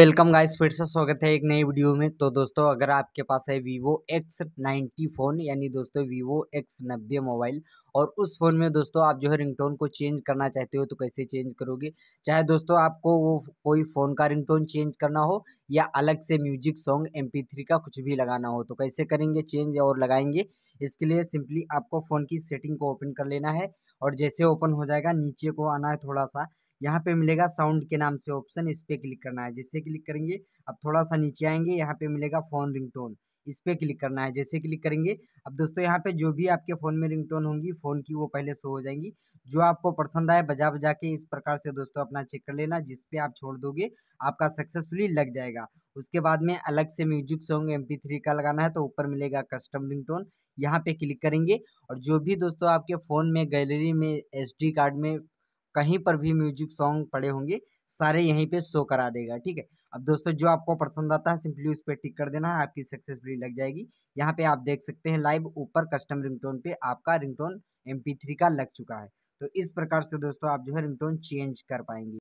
welcome guys फिर से स्वागत है एक नई वीडियो में तो दोस्तों अगर आपके पास है वीवो एक्स नाइन्टी फ़ोन यानी दोस्तों वीवो एक्स नब्बे मोबाइल और उस फ़ोन में दोस्तों आप जो है रिंगटोन को चेंज करना चाहते हो तो कैसे चेंज करोगे चाहे दोस्तों आपको वो कोई फ़ोन का रिंगटोन चेंज करना हो या अलग से म्यूजिक सॉन्ग एम थ्री का कुछ भी लगाना हो तो कैसे करेंगे चेंज और लगाएंगे इसके लिए सिंपली आपको फ़ोन की सेटिंग को ओपन कर लेना है और जैसे ओपन हो जाएगा नीचे को आना है थोड़ा सा यहाँ पे मिलेगा साउंड के नाम से ऑप्शन इस पर क्लिक करना है जैसे क्लिक करेंगे अब थोड़ा सा नीचे आएंगे यहाँ पे मिलेगा फ़ोन रिंगटोन इस पर क्लिक करना है जैसे क्लिक करेंगे अब दोस्तों यहाँ पे जो भी आपके फ़ोन में रिंगटोन होंगी फ़ोन की वो पहले शो हो जाएंगी जो आपको पसंद आए बजा बजा के इस प्रकार से दोस्तों अपना चेक कर लेना जिस आप छोड़ दोगे आपका सक्सेसफुली लग जाएगा उसके बाद में अलग से म्यूजिक सॉन्ग एम थ्री का लगाना है तो ऊपर मिलेगा कस्टम रिंगटोन यहाँ पे क्लिक करेंगे और जो भी दोस्तों आपके फ़ोन में गैलरी में एस कार्ड में कहीं पर भी म्यूजिक सॉन्ग पड़े होंगे सारे यहीं पे शो करा देगा ठीक है अब दोस्तों जो आपको पसंद आता है सिंपली उस पर टिक कर देना है आपकी सक्सेसफुली लग जाएगी यहाँ पे आप देख सकते हैं लाइव ऊपर कस्टम रिंगटोन पे आपका रिंगटोन एम का लग चुका है तो इस प्रकार से दोस्तों आप जो है रिंगटोन चेंज कर पाएंगे